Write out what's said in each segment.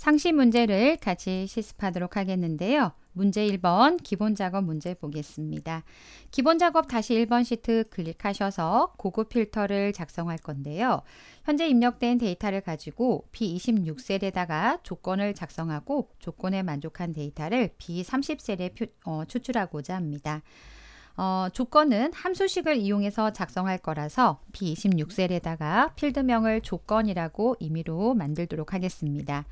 상시 문제를 같이 실습하도록 하겠는데요. 문제 1번 기본 작업 문제 보겠습니다. 기본 작업 다시 1번 시트 클릭하셔서 고급 필터를 작성할 건데요. 현재 입력된 데이터를 가지고 B26셀에다가 조건을 작성하고 조건에 만족한 데이터를 B30셀에 표, 어, 추출하고자 합니다. 어, 조건은 함수식을 이용해서 작성할 거라서 B26셀에다가 필드명을 조건이라고 임의로 만들도록 하겠습니다.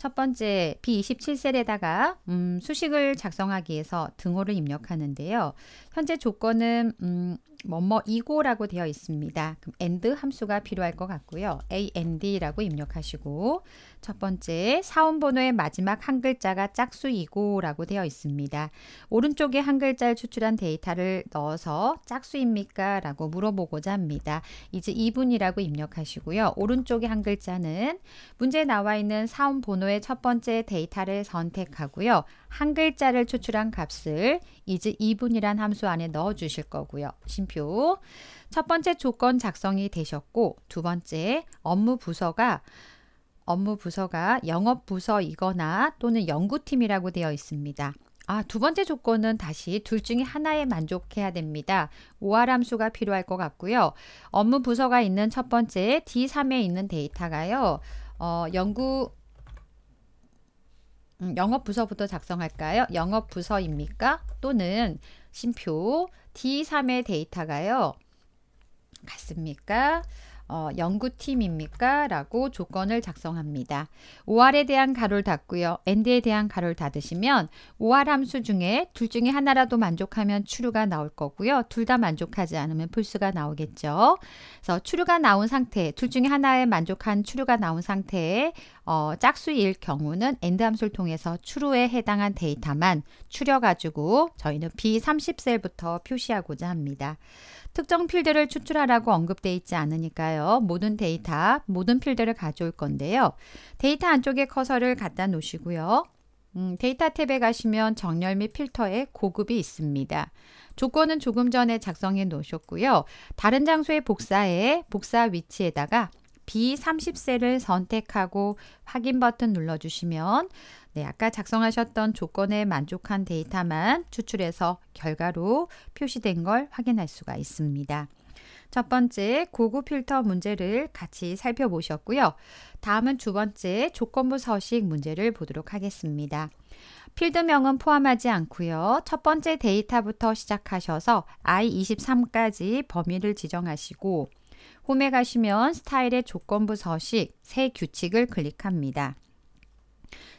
첫 번째 B27셀에다가 음, 수식을 작성하기 위해서 등호를 입력하는데요. 현재 조건은 음, 뭐뭐 이고라고 되어 있습니다. 그럼 and 함수가 필요할 것 같고요. and라고 입력하시고 첫 번째 사원번호의 마지막 한 글자가 짝수이고라고 되어 있습니다. 오른쪽에 한 글자를 추출한 데이터를 넣어서 짝수입니까? 라고 물어보고자 합니다. 이제 2분이라고 입력하시고요. 오른쪽에 한 글자는 문제에 나와 있는 사원번호의 첫 번째 데이터를 선택하고요. 한 글자를 추출한 값을 이제 2분이란 함수 안에 넣어 주실 거고요. 심표. 첫 번째 조건 작성이 되셨고 두 번째 업무 부서가 업무 부서가 영업 부서이거나 또는 연구팀이라고 되어 있습니다. 아, 두 번째 조건은 다시 둘 중에 하나에 만족해야 됩니다. 오하함수가 필요할 것 같고요. 업무 부서가 있는 첫 번째 D3에 있는 데이터가요. 어, 연구 음, 영업 부서부터 작성할까요? 영업 부서입니까? 또는 심표 D3의 데이터가요. 같습니까? 어, 연구팀입니까? 라고 조건을 작성합니다. OR에 대한 가로를 닫고요. AND에 대한 가로를 닫으시면 OR 함수 중에 둘 중에 하나라도 만족하면 true가 나올 거고요. 둘 다 만족하지 않으면 false가 나오겠죠. 그래서 true가 나온 상태, 둘 중에 하나에 만족한 true가 나온 상태에 어, 짝수일 경우는 AND 함수를 통해서 true에 해당한 데이터만 추려가지고 저희는 B30셀부터 표시하고자 합니다. 특정 필드를 추출하라고 언급되어 있지 않으니까요. 모든 데이터, 모든 필드를 가져올 건데요. 데이터 안쪽에 커서를 갖다 놓으시고요. 음, 데이터 탭에 가시면 정렬 및필터에 고급이 있습니다. 조건은 조금 전에 작성해 놓으셨고요. 다른 장소의 복사에 복사 위치에다가 B30셀을 선택하고 확인 버튼 눌러주시면 네, 아까 작성하셨던 조건에 만족한 데이터만 추출해서 결과로 표시된 걸 확인할 수가 있습니다. 첫 번째 고급 필터 문제를 같이 살펴보셨고요. 다음은 두 번째 조건부 서식 문제를 보도록 하겠습니다. 필드명은 포함하지 않고요. 첫 번째 데이터부터 시작하셔서 I23까지 범위를 지정하시고 홈에 가시면 스타일의 조건부 서식 새 규칙을 클릭합니다.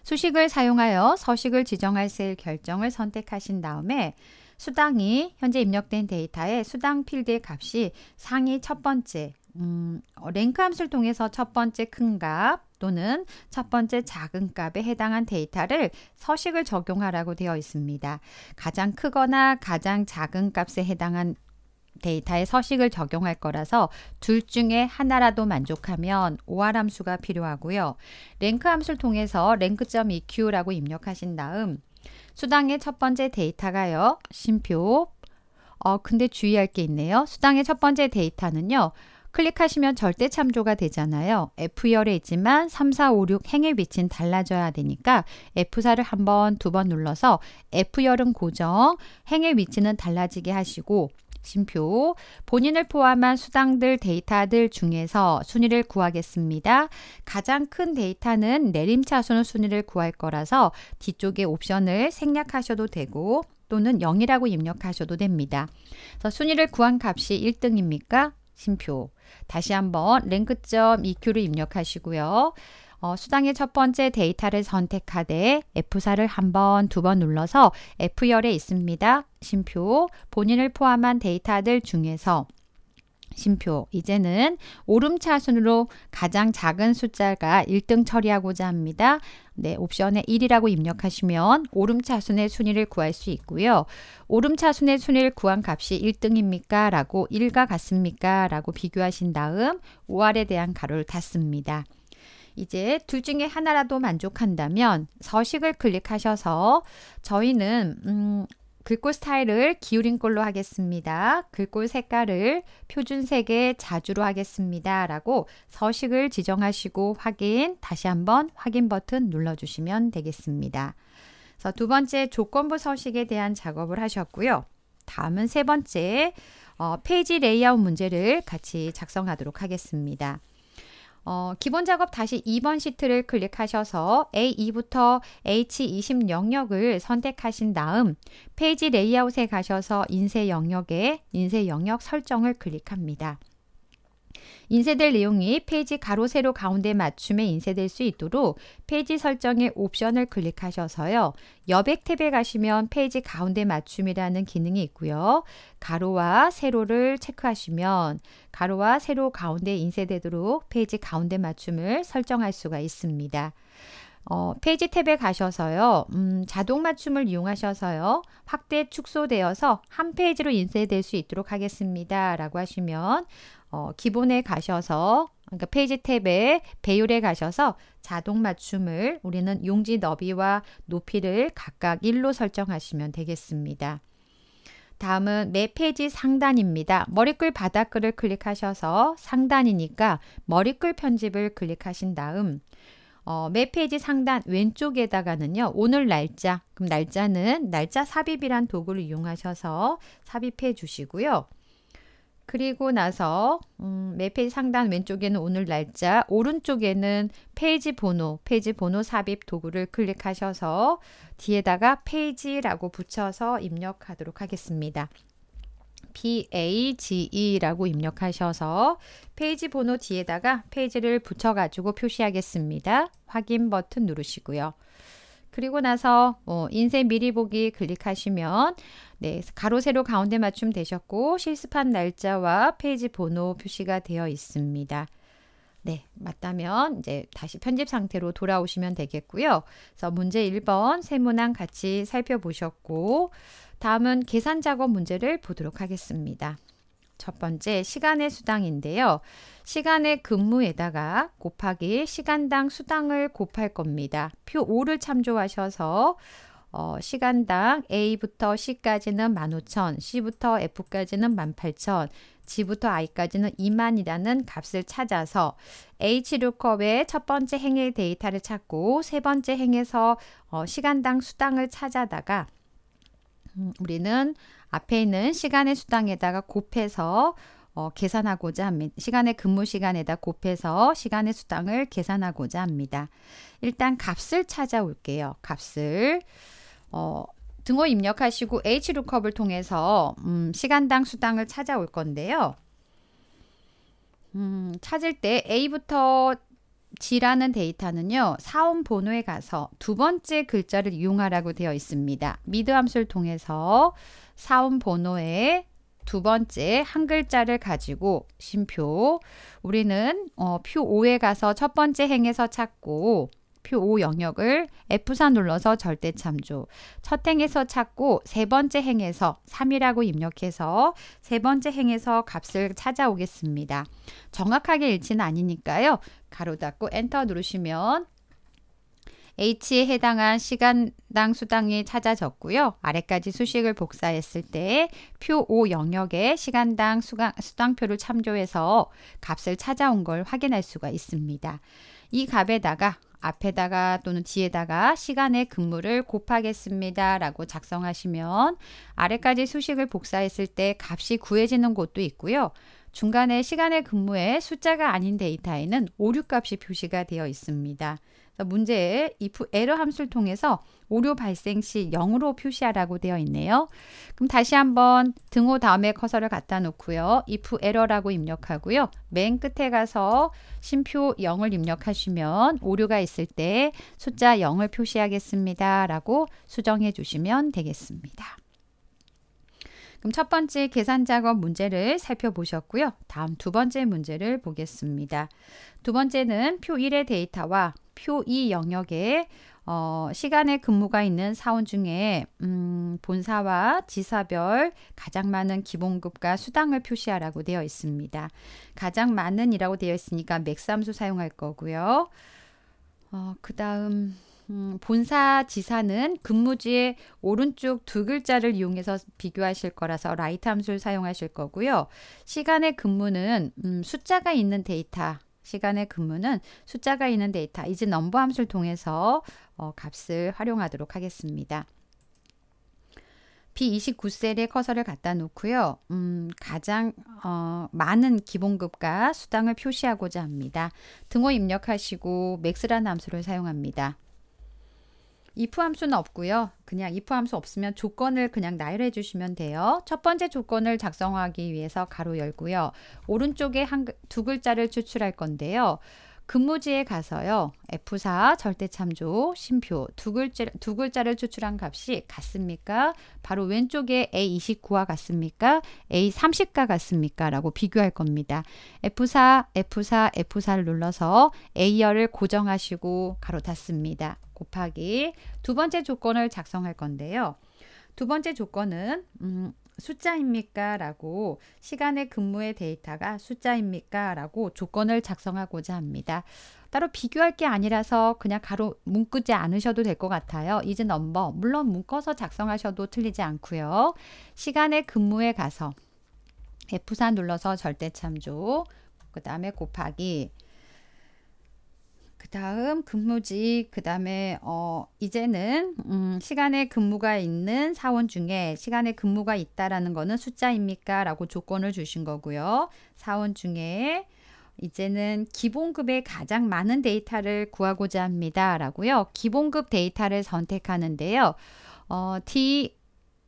수식을 사용하여 서식을 지정할 셀 결정을 선택하신 다음에 수당이 현재 입력된 데이터의 수당 필드의 값이 상위 첫 번째 음, 어, 랭크 함수를 통해서 첫 번째 큰 값 또는 첫 번째 작은 값에 해당한 데이터를 서식을 적용하라고 되어 있습니다. 가장 크거나 가장 작은 값에 해당한 데이터의 서식을 적용할 거라서 둘 중에 하나라도 만족하면 OR 함수가 필요하고요. 랭크 함수를 통해서 랭크.eq라고 입력하신 다음 수당의 첫 번째 데이터가요. 심표 어 근데 주의할 게 있네요. 수당의 첫 번째 데이터는요. 클릭하시면 절대 참조가 되잖아요. F10에 있지만 3, 4, 5, 6 행의 위치는 달라져야 되니까 F4를 한 번, 두 번 눌러서 F10은 고정, 행의 위치는 달라지게 하시고 진표 본인을 포함한 수당들 데이터들 중에서 순위를 구하겠습니다. 가장 큰 데이터는 내림차순 순위를 구할 거라서 뒤쪽에 옵션을 생략하셔도 되고 또는 0이라고 입력하셔도 됩니다. 그래서 순위를 구한 값이 1등입니까? 진표 다시 한번 랭크 EQ를 입력하시고요. 어, 수당의 첫 번째 데이터를 선택하되 F4를 한 번, 두 번 눌러서 F열에 있습니다. 심표, 본인을 포함한 데이터들 중에서 심표, 이제는 오름차순으로 가장 작은 숫자가 1등 처리하고자 합니다. 네, 옵션에 1이라고 입력하시면 오름차순의 순위를 구할 수 있고요. 오름차순의 순위를 구한 값이 1등입니까? 라고 1과 같습니까? 라고 비교하신 다음 5R에 대한 가로를 닫습니다. 이제 둘 중에 하나라도 만족한다면 서식을 클릭하셔서 저희는 음, 글꼴 스타일을 기울인 꼴로 하겠습니다. 글꼴 색깔을 표준색의 자주로 하겠습니다. 라고 서식을 지정하시고 확인, 다시 한번 확인 버튼 눌러주시면 되겠습니다. 그래서 두 번째 조건부 서식에 대한 작업을 하셨고요. 다음은 세 번째 어, 페이지 레이아웃 문제를 같이 작성하도록 하겠습니다. 어, 기본 작업 다시 2번 시트를 클릭하셔서 A2부터 H20 영역을 선택하신 다음 페이지 레이아웃에 가셔서 인쇄 영역에 인쇄 영역 설정을 클릭합니다. 인쇄될 내용이 페이지 가로 세로 가운데 맞춤에 인쇄될 수 있도록 페이지 설정의 옵션을 클릭하셔서요. 여백 탭에 가시면 페이지 가운데 맞춤이라는 기능이 있고요. 가로와 세로를 체크하시면 가로와 세로 가운데 인쇄되도록 페이지 가운데 맞춤을 설정할 수가 있습니다. 어, 페이지 탭에 가셔서요. 음, 자동 맞춤을 이용하셔서요. 확대 축소되어서 한 페이지로 인쇄될 수 있도록 하겠습니다. 라고 하시면 어, 기본에 가셔서 그러니까 페이지 탭에 배율에 가셔서 자동 맞춤을 우리는 용지 너비와 높이를 각각 1로 설정하시면 되겠습니다. 다음은 매 페이지 상단입니다. 머리글 바닥글을 클릭하셔서 상단이니까 머리글 편집을 클릭하신 다음 어, 매 페이지 상단 왼쪽에다가는요. 오늘 날짜, 그럼 날짜는 날짜 삽입이란 도구를 이용하셔서 삽입해 주시고요. 그리고 나서 음, 맵페이지 상단 왼쪽에는 오늘 날짜, 오른쪽에는 페이지 번호, 페이지 번호 삽입 도구를 클릭하셔서 뒤에다가 페이지라고 붙여서 입력하도록 하겠습니다. PAGE라고 입력하셔서 페이지 번호 뒤에다가 페이지를 붙여가지고 표시하겠습니다. 확인 버튼 누르시고요. 그리고 나서 어, 인쇄 미리 보기 클릭하시면 네, 가로 세로 가운데 맞춤 되셨고 실습한 날짜와 페이지 번호 표시가 되어 있습니다. 네, 맞다면 이제 다시 편집 상태로 돌아오시면 되겠고요. 그래서 문제 1번 세문항 같이 살펴보셨고 다음은 계산 작업 문제를 보도록 하겠습니다. 첫 번째 시간의 수당인데요. 시간의 근무에다가 곱하기 시간당 수당을 곱할 겁니다. 표 5를 참조하셔서 어, 시간당 A부터 C까지는 15,000, C부터 F까지는 18,000, G부터 I까지는 2만이라는 값을 찾아서 H룩컵의 첫 번째 행의 데이터를 찾고 세 번째 행에서 어, 시간당 수당을 찾아다가 음, 우리는 앞에 있는 시간의 수당에다가 곱해서 어, 계산하고자 합니다. 시간의 근무 시간에다 곱해서 시간의 수당을 계산하고자 합니다. 일단 값을 찾아올게요. 값을 어, 등호 입력하시고 HLOOKUP을 통해서 음, 시간당 수당을 찾아올 건데요. 음, 찾을 때 A부터 G라는 데이터는요. 사원 번호에 가서 두 번째 글자를 이용하라고 되어 있습니다. 미드 함수를 통해서 사원 번호에 두 번째 한 글자를 가지고 심표 우리는 어, 표 5에 가서 첫 번째 행에서 찾고 표5 영역을 F4 눌러서 절대 참조. 첫 행에서 찾고 세 번째 행에서 3이라고 입력해서 세 번째 행에서 값을 찾아오겠습니다. 정확하게 일치는 아니니까요. 가로 닫고 엔터 누르시면 H에 해당한 시간당 수당이 찾아졌고요. 아래까지 수식을 복사했을 때표5 영역에 시간당 수강, 수당표를 참조해서 값을 찾아온 걸 확인할 수가 있습니다. 이 값에다가 앞에다가 또는 뒤에다가 시간의 근무를 곱하겠습니다. 라고 작성하시면 아래까지 수식을 복사했을 때 값이 구해지는 곳도 있고요. 중간에 시간의 근무에 숫자가 아닌 데이터에는 오류값이 표시가 되어 있습니다. 문제에 if error 함수를 통해서 오류 발생 시 0으로 표시하라고 되어 있네요. 그럼 다시 한번 등호 다음에 커서를 갖다 놓고요. if error라고 입력하고요. 맨 끝에 가서 심표 0을 입력하시면 오류가 있을 때 숫자 0을 표시하겠습니다. 라고 수정해 주시면 되겠습니다. 그럼 첫 번째 계산 작업 문제를 살펴보셨고요. 다음 두 번째 문제를 보겠습니다. 두 번째는 표 1의 데이터와 표 2 영역에 어, 시간의 근무가 있는 사원 중에 음, 본사와 지사별 가장 많은 기본급과 수당을 표시하라고 되어 있습니다. 가장 많은이라고 되어 있으니까 맥삼수 사용할 거고요. 어, 그 다음 음, 본사 지사는 근무지의 오른쪽 두 글자를 이용해서 비교하실 거라서 라이트 함수를 사용하실 거고요. 시간의 근무는 음, 숫자가 있는 데이터 시간의 근무는 숫자가 있는 데이터 이제 넘버 함수를 통해서 어, 값을 활용하도록 하겠습니다. B29셀에 커서를 갖다 놓고요. 음, 가장 어, 많은 기본급과 수당을 표시하고자 합니다. 등호 입력하시고 맥스라는 함수를 사용합니다. if 함수는 없고요. 그냥 if 함수 없으면 조건을 그냥 나열해 주시면 돼요. 첫 번째 조건을 작성하기 위해서 가로 열고요. 오른쪽에 한, 두 글자를 추출할 건데요. 근무지에 가서요. F4 절대 참조 심표 두 글자 두 글자를 추출한 값이 같습니까? 바로 왼쪽에 A29와 같습니까? A30과 같습니까?라고 비교할 겁니다. F4 F4 F4를 눌러서 A열을 고정하시고 가로 닫습니다. 곱하기 두 번째 조건을 작성할 건데요. 두 번째 조건은 음, 숫자입니까? 라고 시간의 근무의 데이터가 숫자입니까? 라고 조건을 작성하고자 합니다. 따로 비교할 게 아니라서 그냥 가로 묶지 않으셔도 될 것 같아요. 이제 넘버 물론 묶어서 작성하셔도 틀리지 않고요. 시간의 근무에 가서 F4 눌러서 절대 참조 그 다음에 곱하기 다음 근무지, 그 다음에 어 이제는 음, 시간에 근무가 있는 사원 중에 시간에 근무가 있다라는 거는 숫자입니까? 라고 조건을 주신 거고요. 사원 중에 이제는 기본급에 가장 많은 데이터를 구하고자 합니다. 라고요. 기본급 데이터를 선택하는데요. 어, D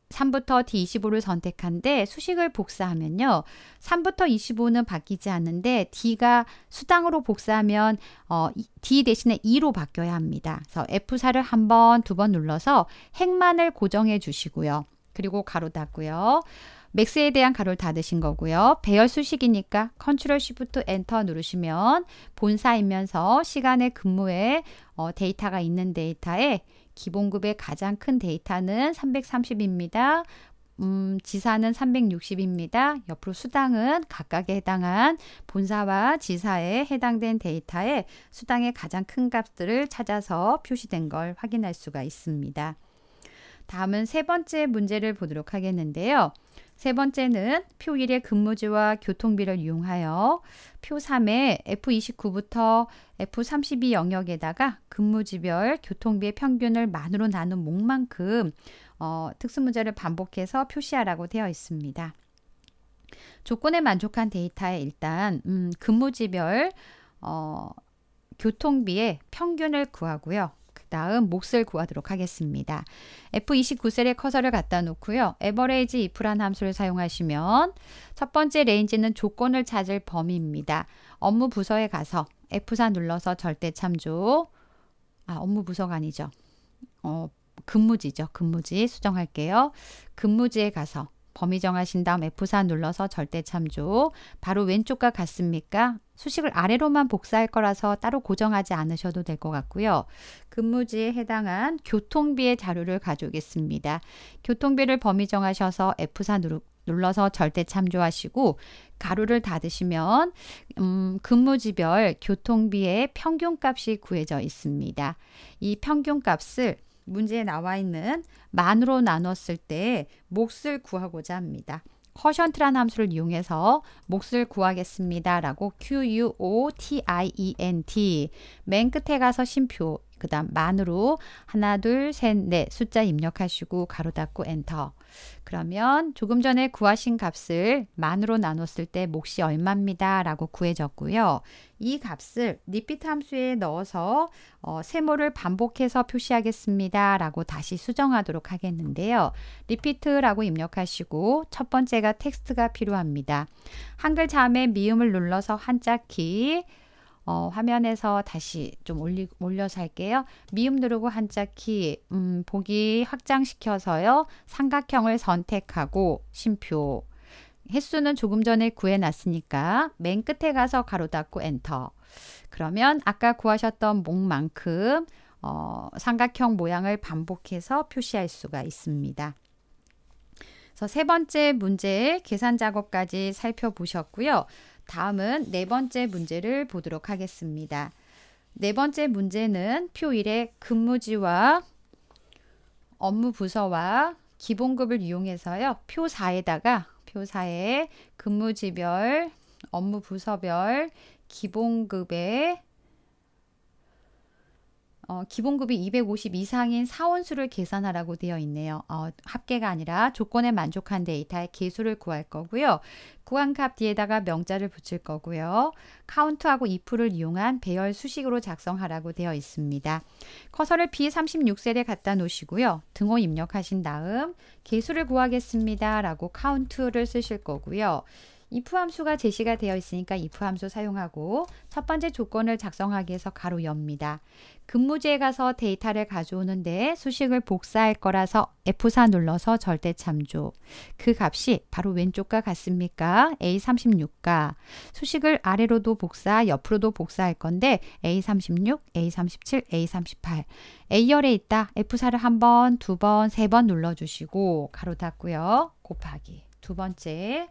3부터 D25를 선택한데 수식을 복사하면요. 3부터 25는 바뀌지 않는데 D가 수당으로 복사하면 어, D 대신에 E로 바뀌어야 합니다. 그래서 F4를 한 번, 두 번 눌러서 행만을 고정해 주시고요. 그리고 가로 닫고요. 맥스에 대한 가로를 닫으신 거고요. 배열 수식이니까 컨트롤 쉬프트 엔터 누르시면 본사이면서 시간의 근무에 어, 데이터가 있는 데이터에 기본급의 가장 큰 데이터는 330입니다. 음, 지사는 360입니다. 옆으로 수당은 각각에 해당한 본사와 지사에 해당된 데이터에 수당의 가장 큰 값들을 찾아서 표시된 걸 확인할 수가 있습니다. 다음은 세 번째 문제를 보도록 하겠는데요. 세 번째는 표 1의 근무지와 교통비를 이용하여 표 3의 F29부터 F32 영역에다가 근무지별 교통비의 평균을 만으로 나눈 목만큼 어, 특수문제를 반복해서 표시하라고 되어 있습니다. 조건에 만족한 데이터에 일단 음, 근무지별 어, 교통비의 평균을 구하고요. 다음 몫을 구하도록 하겠습니다. F29셀에 커서를 갖다 놓고요. 에버레이지 if란 함수를 사용하시면 첫 번째 레인지는 조건을 찾을 범위입니다. 업무 부서에 가서 F4 눌러서 절대 참조 아 업무 부서가 아니죠. 어, 근무지죠. 근무지 수정할게요. 근무지에 가서 범위 정하신 다음 F4 눌러서 절대 참조. 바로 왼쪽과 같습니까? 수식을 아래로만 복사할 거라서 따로 고정하지 않으셔도 될 것 같고요. 근무지에 해당한 교통비의 자료를 가져오겠습니다. 교통비를 범위 정하셔서 F4 누르, 눌러서 절대 참조하시고 가로를 닫으시면 음, 근무지별 교통비의 평균값이 구해져 있습니다. 이 평균값을 문제에 나와 있는 만으로 나눴을 때 몫을 구하고자 합니다. 커션트라는 함수를 이용해서 몫을 구하겠습니다. 라고 QUOTIENT e 맨 끝에 가서 심표 그 다음 만으로 하나, 둘, 셋, 넷 숫자 입력하시고 가로 닫고 엔터. 그러면 조금 전에 구하신 값을 만으로 나눴을 때 몫이 얼마입니다 라고 구해졌고요. 이 값을 리피트 함수에 넣어서 어, 세모를 반복해서 표시하겠습니다 라고 다시 수정하도록 하겠는데요. 리피트라고 입력하시고 첫 번째가 텍스트가 필요합니다. 한글 자음의 미음을 눌러서 한자 키 어, 화면에서 다시 좀 올리, 올려서 할게요. 미음 누르고 한자 키 음, 보기 확장시켜서요. 삼각형을 선택하고 심표 횟수는 조금 전에 구해놨으니까 맨 끝에 가서 가로 닫고 엔터 그러면 아까 구하셨던 목만큼 어, 삼각형 모양을 반복해서 표시할 수가 있습니다. 그래서 세 번째 문제의 계산 작업까지 살펴보셨고요. 다음은 네 번째 문제를 보도록 하겠습니다. 네 번째 문제는 표 1의 근무지와 업무 부서와 기본급을 이용해서요. 표 4에다가 표 4에 근무지별, 업무 부서별, 기본급의 어, 기본급이 250 이상인 사원수를 계산하라고 되어 있네요. 어, 합계가 아니라 조건에 만족한 데이터의 개수를 구할 거고요. 구한값 뒤에다가 명자를 붙일 거고요. 카운트하고 if를 이용한 배열 수식으로 작성하라고 되어 있습니다. 커서를 B36셀에 갖다 놓으시고요. 등호 입력하신 다음 개수를 구하겠습니다. 라고 카운트를 쓰실 거고요. if 함수가 제시가 되어 있으니까 if 함수 사용하고 첫 번째 조건을 작성하기 위해서 가로 엽니다. 근무지에 가서 데이터를 가져오는데 수식을 복사할 거라서 F4 눌러서 절대 참조. 그 값이 바로 왼쪽과 같습니까? A36과 수식을 아래로도 복사, 옆으로도 복사할 건데 A36, A37, A38 A열에 있다. F4를 한 번, 두 번, 세 번 눌러주시고 가로 닫고요. 곱하기. 두 번째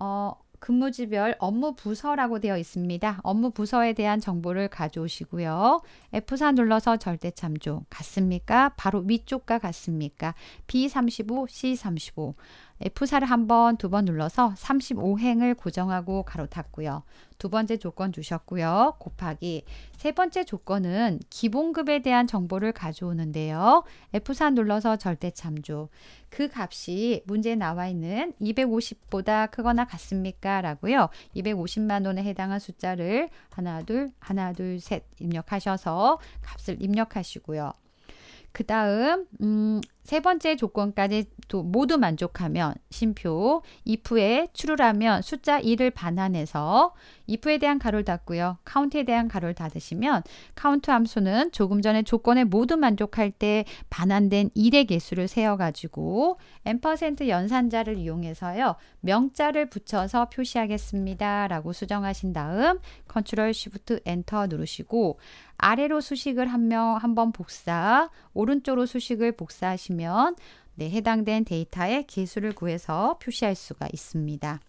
어, 근무지별 업무 부서라고 되어 있습니다. 업무 부서에 대한 정보를 가져오시고요. F4 눌러서 절대 참조 같습니까? 바로 위쪽과 같습니까? B35, C35 F4를 한 번, 두 번 눌러서 35행을 고정하고 가로 탔고요. 두 번째 조건 주셨고요. 곱하기. 세 번째 조건은 기본급에 대한 정보를 가져오는데요. F4 눌러서 절대 참조. 그 값이 문제에 나와 있는 250보다 크거나 같습니까? 라고요. 250만 원에 해당한 숫자를 하나, 둘, 하나, 둘, 셋 입력하셔서 값을 입력하시고요. 그 다음 음, 세 번째 조건까지 모두 만족하면 심표 if에 t r u e 라면 숫자 1을 반환해서 if에 대한 가로를 닫고요. c o u n t 에 대한 가로를 닫으시면 count 함수는 조금 전에 조건에 모두 만족할 때 반환된 1의 개수를 세어 가지고 n% 연산자를 이용해서요. 명자를 붙여서 표시하겠습니다. 라고 수정하신 다음 컨트롤 시프트 엔터 누르시고 아래로 수식을 한 명한번 복사, 오른쪽으로 수식을 복사하시면 네, 해당된 데이터의 개수를 구해서 표시할 수가 있습니다.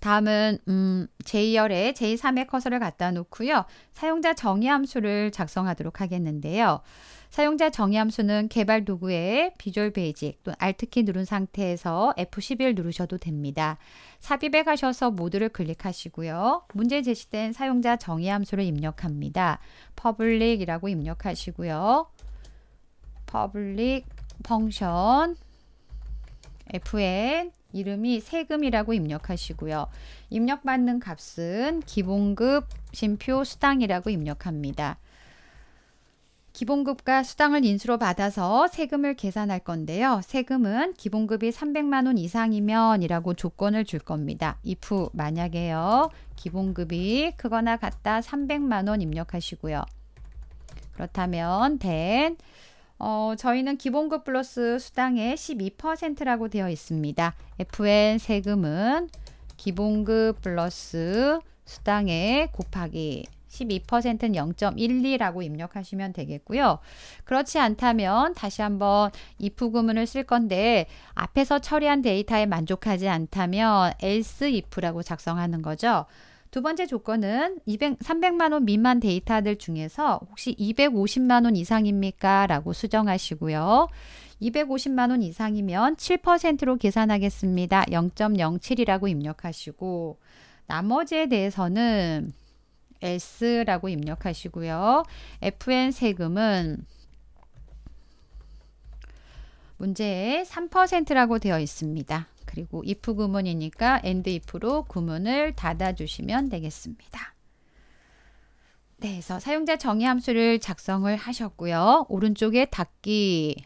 다음은 음, 제열에 제3의 커서를 갖다 놓고요. 사용자 정의 함수를 작성하도록 하겠는데요. 사용자 정의 함수는 개발 도구에 비주얼 베이직 또는 Alt키 누른 상태에서 F11 누르셔도 됩니다. 삽입에 가셔서 모드를 클릭하시고요. 문제 제시된 사용자 정의 함수를 입력합니다. public이라고 입력하시고요. public function fn 이름이 세금이라고 입력하시고요. 입력받는 값은 기본급, 심표, 수당이라고 입력합니다. 기본급과 수당을 인수로 받아서 세금을 계산할 건데요. 세금은 기본급이 300만 원 이상이면 이라고 조건을 줄 겁니다. if 만약에요. 기본급이 크거나 같다 300만 원 입력하시고요. 그렇다면 된 어, 저희는 기본급 플러스 수당의 12%라고 되어 있습니다. FN 세금은 기본급 플러스 수당의 곱하기 12%는 0.12라고 입력하시면 되겠고요. 그렇지 않다면 다시 한번 if 구문을 쓸 건데 앞에서 처리한 데이터에 만족하지 않다면 else if라고 작성하는 거죠. 두 번째 조건은 200, 300만 원 미만 데이터들 중에서 혹시 250만 원 이상입니까? 라고 수정하시고요. 250만 원 이상이면 7%로 계산하겠습니다. 0.07이라고 입력하시고 나머지에 대해서는 S라고 입력하시고요. FN 세금은 문제에 3%라고 되어 있습니다. 그리고 if 구문이니까 and if로 구문을 닫아주시면 되겠습니다. 네, 그래서 사용자 정의 함수를 작성을 하셨고요. 오른쪽에 닫기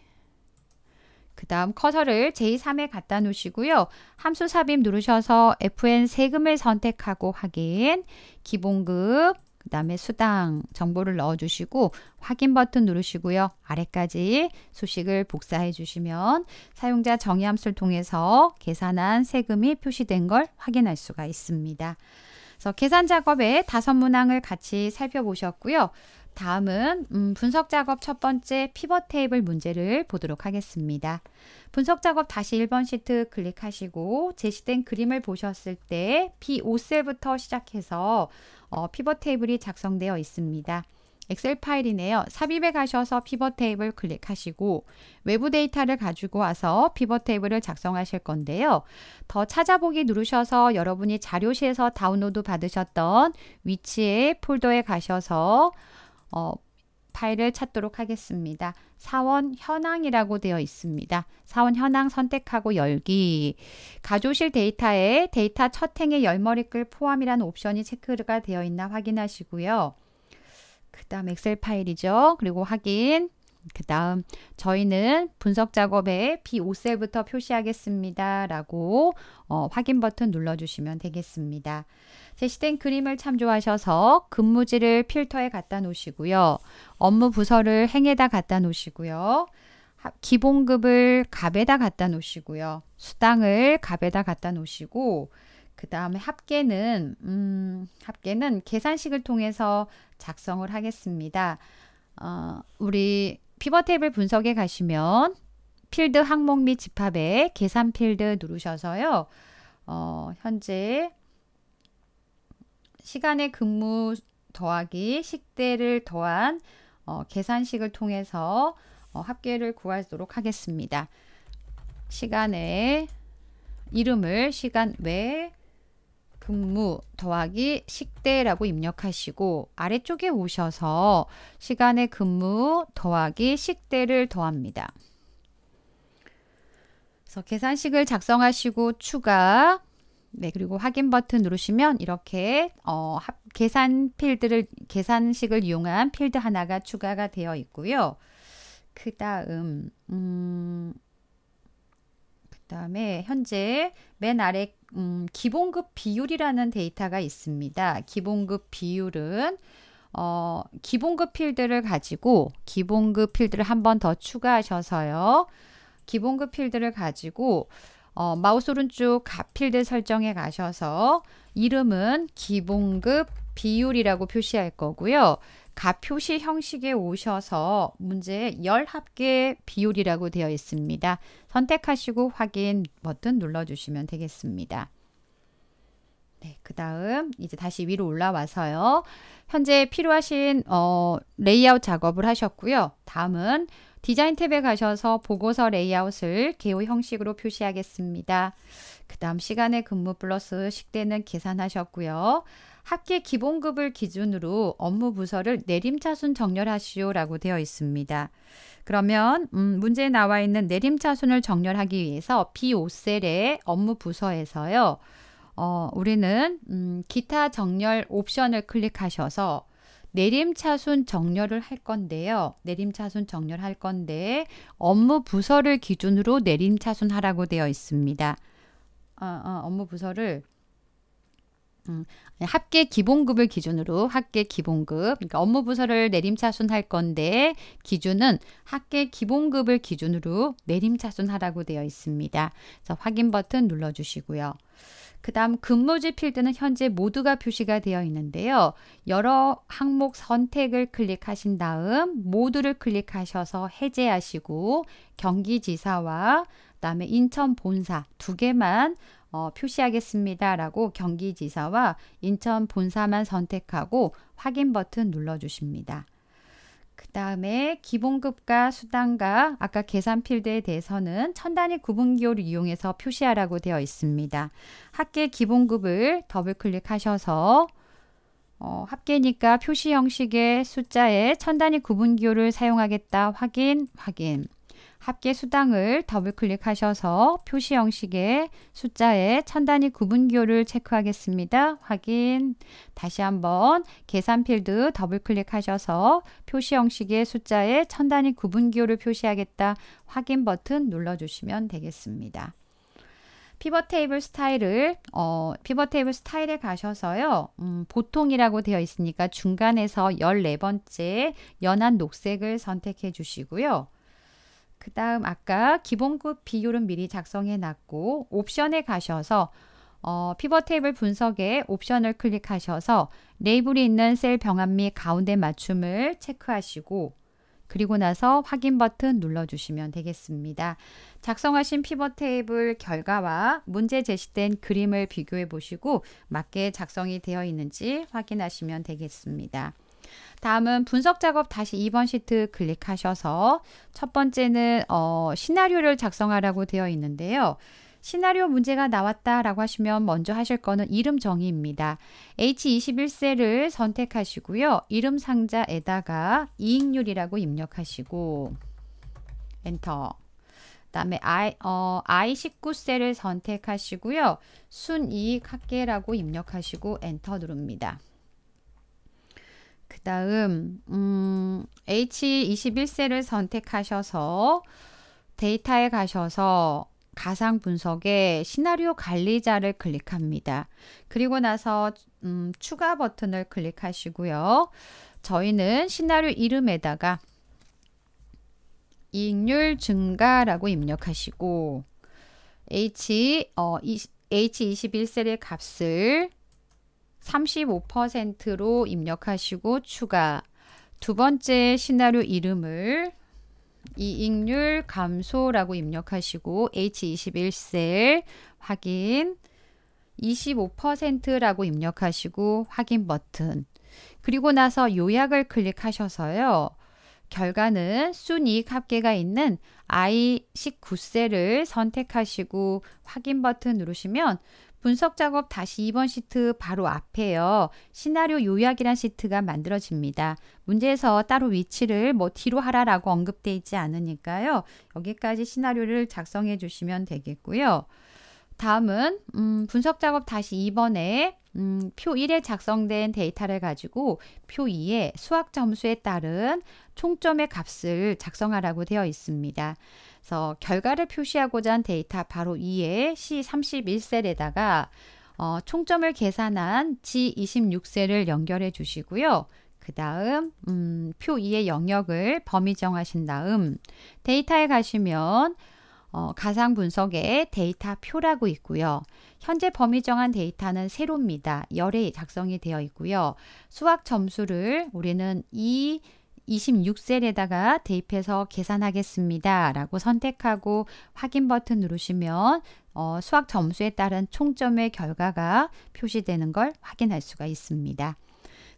그 다음 커서를 제3에 갖다 놓으시고요. 함수 삽입 누르셔서 FN 세금을 선택하고 확인, 기본급, 그 다음에 수당 정보를 넣어주시고 확인 버튼 누르시고요. 아래까지 수식을 복사해 주시면 사용자 정의 함수를 통해서 계산한 세금이 표시된 걸 확인할 수가 있습니다. 그래서 계산 작업의 다섯 문항을 같이 살펴보셨고요. 다음은 음, 분석 작업 첫 번째 피벗 테이블 문제를 보도록 하겠습니다. 분석 작업 다시 1번 시트 클릭하시고 제시된 그림을 보셨을 때 B5셀부터 시작해서 어, 피벗 테이블이 작성되어 있습니다. 엑셀 파일이네요. 삽입에 가셔서 피벗 테이블 클릭하시고 외부 데이터를 가지고 와서 피벗 테이블을 작성하실 건데요. 더 찾아보기 누르셔서 여러분이 자료실에서 다운로드 받으셨던 위치의 폴더에 가셔서 어, 파일을 찾도록 하겠습니다. 사원 현황이라고 되어 있습니다. 사원 현황 선택하고 열기. 가조실 데이터에 데이터 첫 행에 열머리글 포함이라 옵션이 체크가 되어 있나 확인하시고요. 그 다음 엑셀 파일이죠. 그리고 확인. 그 다음 저희는 분석 작업에 B5셀부터 표시하겠습니다. 라고 어, 확인 버튼 눌러주시면 되겠습니다. 제시된 그림을 참조하셔서 근무지를 필터에 갖다 놓으시고요. 업무 부서를 행에다 갖다 놓으시고요. 기본급을 갑에다 갖다 놓으시고요. 수당을 갑에다 갖다 놓으시고 그 다음에 합계는 음, 합계는 계산식을 통해서 작성을 하겠습니다. 어, 우리 피벗 테이블 분석에 가시면 필드 항목 및 집합에 계산 필드 누르셔서요. 어, 현재 시간의 근무 더하기 식대를 더한 어, 계산식을 통해서 어, 합계를 구하도록 하겠습니다. 시간의 이름을 시간 외 근무 더하기 식대라고 입력하시고 아래쪽에 오셔서 시간의 근무 더하기 식대를 더합니다. 그래서 계산식을 작성하시고 추가 네, 그리고 확인 버튼 누르시면 이렇게 어, 합, 계산 필드를 계산식을 이용한 필드 하나가 추가가 되어 있고요. 그 다음 음, 그 다음에 현재 맨 아래 음, 기본급 비율이라는 데이터가 있습니다. 기본급 비율은 어, 기본급 필드를 가지고 기본급 필드를 한 번 더 추가하셔서요. 기본급 필드를 가지고 어, 마우스 오른쪽 가필드 설정에 가셔서 이름은 기본급 비율이라고 표시할 거고요. 가표시 형식에 오셔서 문제 열합계 비율이라고 되어 있습니다. 선택하시고 확인 버튼 눌러주시면 되겠습니다. 네, 그 다음 이제 다시 위로 올라와서요. 현재 필요하신 어, 레이아웃 작업을 하셨고요. 다음은 디자인 탭에 가셔서 보고서 레이아웃을 개요 형식으로 표시하겠습니다. 그 다음 시간에 근무 플러스 식대는 계산하셨고요. 학계 기본급을 기준으로 업무 부서를 내림차순 정렬하시오라고 되어 있습니다. 그러면 음, 문제에 나와 있는 내림차순을 정렬하기 위해서 B5셀의 업무 부서에서요. 어, 우리는 음, 기타 정렬 옵션을 클릭하셔서 내림차순 정렬을 할 건데요. 내림차순 정렬할 건데 업무 부서를 기준으로 내림차순 하라고 되어 있습니다. 어, 어, 업무 부서를 음, 합계 기본급을 기준으로 합계 기본급 그러니까 업무 부서를 내림차순할 건데 기준은 합계 기본급을 기준으로 내림차순하라고 되어 있습니다. 그래서 확인 버튼 눌러 주시고요. 그 다음 근무지 필드는 현재 모두가 표시가 되어 있는데요. 여러 항목 선택을 클릭하신 다음 모두를 클릭하셔서 해제하시고 경기지사와 그다음에 인천 본사 두 개만 어, 표시하겠습니다라고 경기지사와 인천 본사만 선택하고 확인 버튼 눌러주십니다. 그 다음에 기본급과 수당과 아까 계산 필드에 대해서는 천 단위 구분기호를 이용해서 표시하라고 되어 있습니다. 합계 기본급을 더블 클릭하셔서 어, 합계니까 표시 형식의 숫자에 천 단위 구분기호를 사용하겠다 확인 확인 합계 수당을 더블 클릭하셔서 표시 형식의 숫자의 천단위 구분기호를 체크하겠습니다. 확인. 다시 한번 계산 필드 더블 클릭하셔서 표시 형식의 숫자의 찬단위 구분기호를 표시하겠다. 확인 버튼 눌러주시면 되겠습니다. 피벗 테이블 스타일을 어, 피벗 테이블 스타일에 가셔서요. 음, 보통이라고 되어 있으니까 중간에서 14번째 연한 녹색을 선택해 주시고요. 그 다음 아까 기본급 비율은 미리 작성해 놨고 옵션에 가셔서 어, 피벗 테이블 분석에 옵션을 클릭하셔서 레이블이 있는 셀 병합 및 가운데 맞춤을 체크하시고 그리고 나서 확인 버튼 눌러주시면 되겠습니다. 작성하신 피벗 테이블 결과와 문제 제시된 그림을 비교해 보시고 맞게 작성이 되어 있는지 확인하시면 되겠습니다. 다음은 분석 작업 다시 2번 시트 클릭하셔서 첫 번째는 어, 시나리오를 작성하라고 되어 있는데요. 시나리오 문제가 나왔다라고 하시면 먼저 하실 거는 이름 정의입니다. H21셀을 선택하시고요. 이름 상자에다가 이익률이라고 입력하시고 엔터 다음에 I, 어, I19셀을 선택하시고요. 순이익 합계라고 입력하시고 엔터 누릅니다. 그 다음, 음, H21세를 선택하셔서 데이터에 가셔서 가상 분석에 시나리오 관리자를 클릭합니다. 그리고 나서 음, 추가 버튼을 클릭하시고요. 저희는 시나리오 이름에다가 이익률 증가라고 입력하시고 H, 어, H21셀의 값을 35%로 입력하시고 추가 두 번째 시나리오 이름을 이익률 감소라고 입력하시고 H21셀 확인 25%라고 입력하시고 확인 버튼 그리고 나서 요약을 클릭하셔서요. 결과는 순이익 합계가 있는 I19셀을 선택하시고 확인 버튼 누르시면 분석 작업 다시 2번 시트 바로 앞에요. 시나리오 요약이란 시트가 만들어집니다. 문제에서 따로 위치를 뭐 뒤로 하라라고 언급되어 있지 않으니까요. 여기까지 시나리오를 작성해 주시면 되겠고요. 다음은 음, 분석 작업 다시 2번에 음, 표 1에 작성된 데이터를 가지고 표 2에 수학 점수에 따른 총점의 값을 작성하라고 되어 있습니다. 그래서 결과를 표시하고자 한 데이터 바로 이에 C31셀에다가 어, 총점을 계산한 G26셀을 연결해 주시고요. 그 다음 음, 표 2의 영역을 범위 정하신 다음 데이터에 가시면 어, 가상 분석에 데이터 표라고 있고요. 현재 범위 정한 데이터는 세로입니다. 열에 작성이 되어 있고요. 수학 점수를 우리는 이 e, 26셀에다가 대입해서 계산하겠습니다. 라고 선택하고 확인 버튼 누르시면 어, 수학 점수에 따른 총점의 결과가 표시되는 걸 확인할 수가 있습니다.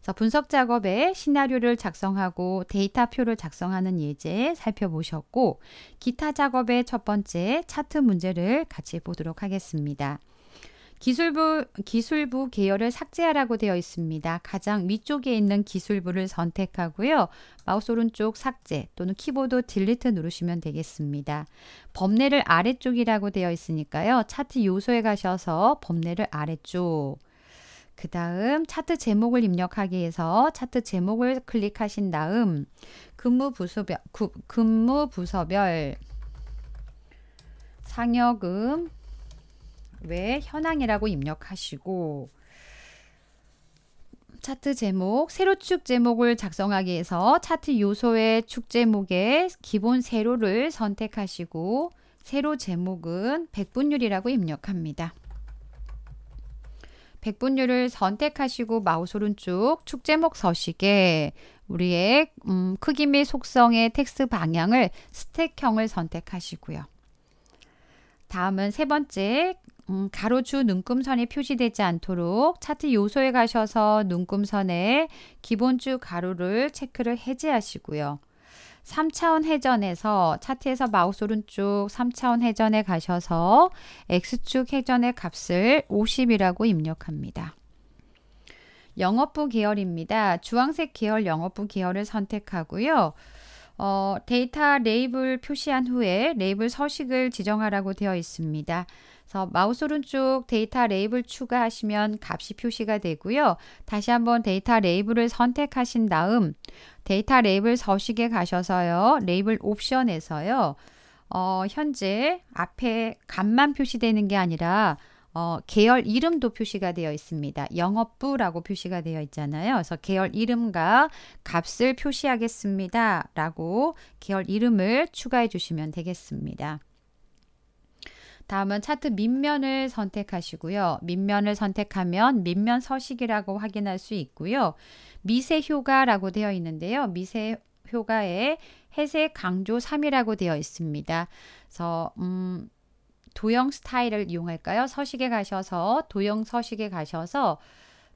자, 분석 작업에 시나리오를 작성하고 데이터표를 작성하는 예제 살펴보셨고 기타 작업의 첫 번째 차트 문제를 같이 보도록 하겠습니다. 기술부, 기술부 계열을 삭제하라고 되어 있습니다. 가장 위쪽에 있는 기술부를 선택하고요. 마우스 오른쪽 삭제 또는 키보드 딜리트 누르시면 되겠습니다. 범례를 아래쪽이라고 되어 있으니까요. 차트 요소에 가셔서 범례를 아래쪽 그 다음 차트 제목을 입력하기 위해서 차트 제목을 클릭하신 다음 근무 부서별, 근무 부서별 상여금 웹 현황이라고 입력하시고 차트 제목, 세로 축 제목을 작성하기 위해서 차트 요소의 축 제목의 기본 세로를 선택하시고 세로 제목은 백분율이라고 입력합니다. 백분율을 선택하시고 마우스 오른쪽 축 제목 서식에 우리의 음, 크기 및 속성의 텍스트 방향을 스택형을 선택하시고요. 다음은 세 번째 음, 가로주 눈금선이 표시되지 않도록 차트 요소에 가셔서 눈금선의 기본주 가로를 체크를 해제하시고요. 3차원 회전에서 차트에서 마우스 오른쪽 3차원 회전에 가셔서 X축 회전의 값을 50이라고 입력합니다. 영업부 계열입니다. 주황색 계열 영업부 계열을 선택하고요. 어, 데이터 레이블 표시한 후에 레이블 서식을 지정하라고 되어 있습니다. 그래서 마우스 오른쪽 데이터 레이블 추가하시면 값이 표시가 되고요. 다시 한번 데이터 레이블을 선택하신 다음 데이터 레이블 서식에 가셔서요. 레이블 옵션에서요. 어, 현재 앞에 값만 표시되는 게 아니라 어, 계열 이름도 표시가 되어 있습니다. 영업부라고 표시가 되어 있잖아요. 그래서 계열 이름과 값을 표시하겠습니다. 라고 계열 이름을 추가해 주시면 되겠습니다. 다음은 차트 밑면을 선택하시고요. 밑면을 선택하면 밑면 서식이라고 확인할 수 있고요. 미세 효과라고 되어 있는데요. 미세 효과에 회색 강조 3이라고 되어 있습니다. 그래서 음, 도형 스타일을 이용할까요? 서식에 가셔서 도형 서식에 가셔서